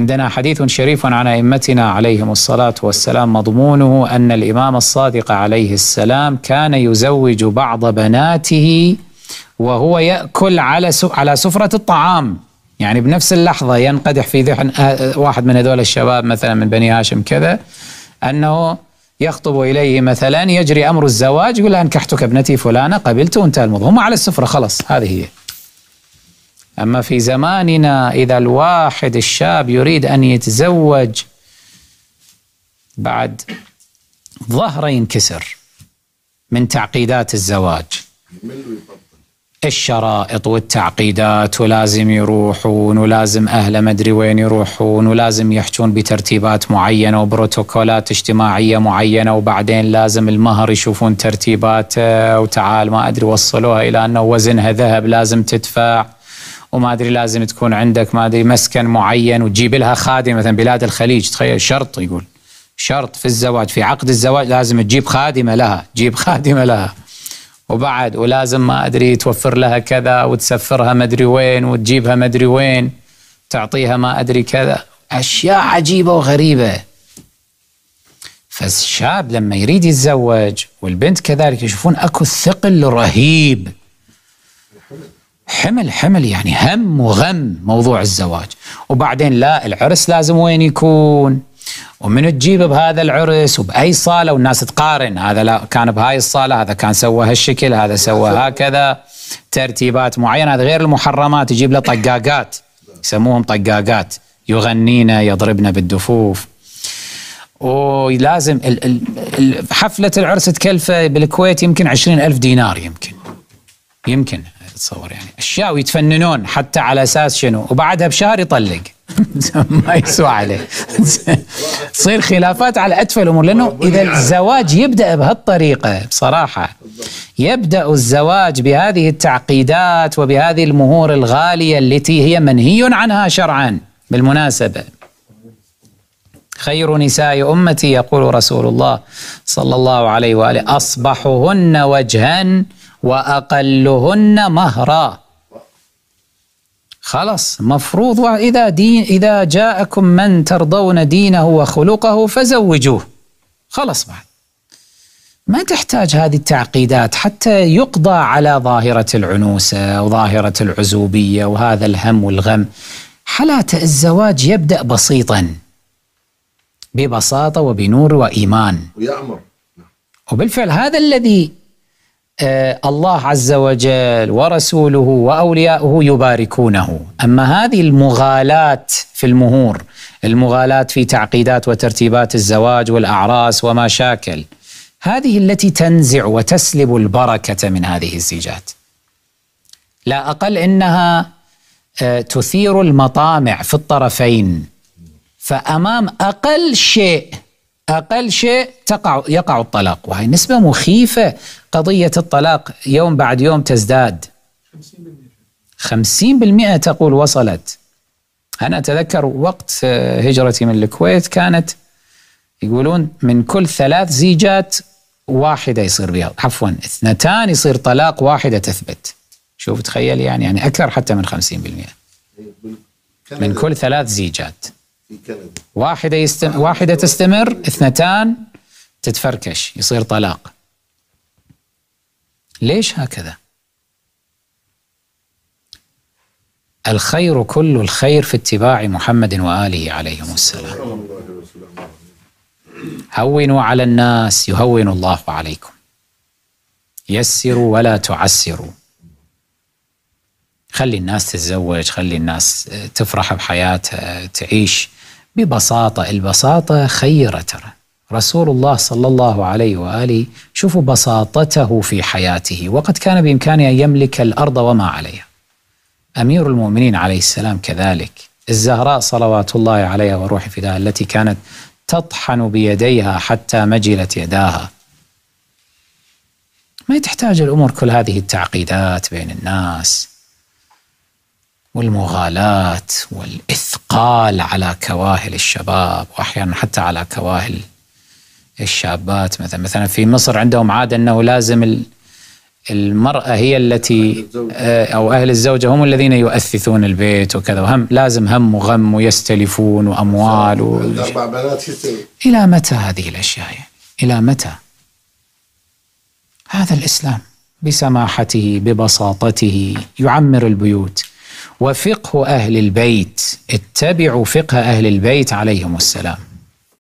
عندنا حديث شريف عن ائمتنا عليهم الصلاه والسلام مضمونه ان الامام الصادق عليه السلام كان يزوج بعض بناته وهو ياكل على على سفره الطعام يعني بنفس اللحظه ينقدح في ذهن آه، آه، واحد من هذول الشباب مثلا من بني هاشم كذا انه يخطب اليه مثلا يجري امر الزواج يقول انكحتك ابنتي فلانه قبلت وانتهى الموضوع هم على السفره خلاص هذه هي أما في زماننا إذا الواحد الشاب يريد أن يتزوج بعد ظهره ينكسر من تعقيدات الزواج الشرائط والتعقيدات ولازم يروحون ولازم أهله مدري وين يروحون ولازم يحجون بترتيبات معينة وبروتوكولات اجتماعية معينة وبعدين لازم المهر يشوفون ترتيباته وتعال ما أدري وصلوها إلى أنه وزنها ذهب لازم تدفع وما ادري لازم تكون عندك ما ادري مسكن معين وتجيب لها خادم مثلا بلاد الخليج تخيل شرط يقول شرط في الزواج في عقد الزواج لازم تجيب خادمه لها تجيب خادمه لها وبعد ولازم ما ادري توفر لها كذا وتسفرها ما ادري وين وتجيبها ما ادري وين تعطيها ما ادري كذا اشياء عجيبه وغريبه فالشاب لما يريد يتزوج والبنت كذلك يشوفون اكو ثقل رهيب حمل حمل يعني هم وغم موضوع الزواج وبعدين لا العرس لازم وين يكون ومن تجيب بهذا العرس وبأي صالة والناس تقارن هذا لا كان بهاي الصالة هذا كان سوى هالشكل هذا سوى هكذا ترتيبات معينة هذا غير المحرمات يجيب له طقاقات يسموهم طقاقات يغنينا يضربنا بالدفوف ولازم حفلة العرس تكلفه بالكويت يمكن عشرين ألف دينار يمكن يمكن تصور يعني اشياء ويتفننون حتى على اساس شنو وبعدها بشهر يطلق ما يسوى عليه تصير خلافات على اتفه الامور لانه اذا الزواج يبدا بهالطريقه بصراحه يبدا الزواج بهذه التعقيدات وبهذه المهور الغاليه التي هي منهي عنها شرعا بالمناسبه خير نساء امتي يقول رسول الله صلى الله عليه واله اصبحهن وجها وأقلهن مهرا خلاص مفروض وإذا دين إذا جاءكم من ترضون دينه وخلقه فزوجوه خلاص بعد ما تحتاج هذه التعقيدات حتى يقضى على ظاهرة العنوسة وظاهرة العزوبية وهذا الهم والغم حالات الزواج يبدأ بسيطا ببساطة وبنور وإيمان ويأمر نعم. وبالفعل هذا الذي آه، الله عز وجل ورسوله واولياؤه يباركونه، اما هذه المغالاة في المهور، المغالاة في تعقيدات وترتيبات الزواج والاعراس وما شاكل، هذه التي تنزع وتسلب البركة من هذه الزيجات. لا اقل انها آه، تثير المطامع في الطرفين. فامام اقل شيء أقل شيء تقع يقع الطلاق وهي نسبة مخيفة قضية الطلاق يوم بعد يوم تزداد 50% تقول وصلت أنا أتذكر وقت آه، هجرتي من الكويت كانت يقولون من كل ثلاث زيجات واحدة يصير بها عفوا اثنتان يصير طلاق واحدة تثبت شوف تخيل يعني يعني أكثر حتى من 50% طيب، من كل ثلاث زيجات واحدة يستم... واحدة تستمر اثنتان تتفركش يصير طلاق ليش هكذا؟ الخير كل الخير في اتباع محمد وآله عليهم السلام هونوا على الناس يهون الله عليكم يسروا ولا تعسروا خلي الناس تتزوج خلي الناس آه، تفرح بحياتها آه، تعيش ببساطة البساطة خيرة ترى رسول الله صلى الله عليه وآله شوفوا بساطته في حياته وقد كان بإمكانه أن يملك الأرض وما عليها أمير المؤمنين عليه السلام كذلك الزهراء صلوات الله عليها وروح فداها التي كانت تطحن بيديها حتى مجلت يداها ما تحتاج الأمور كل هذه التعقيدات بين الناس والمغالاة والإثقال على كواهل الشباب وأحيانا حتى على كواهل الشابات مثلا مثلا في مصر عندهم عادة أنه لازم المرأة هي التي آه، أو أهل الزوجة هم الذين يؤثثون البيت وكذا وهم لازم هم وغم ويستلفون وأموال و... أربع بنات إلى متى هذه الأشياء يعني؟ إلى متى؟ هذا الإسلام بسماحته ببساطته يعمر البيوت وفقه أهل البيت اتبعوا فقه أهل البيت عليهم السلام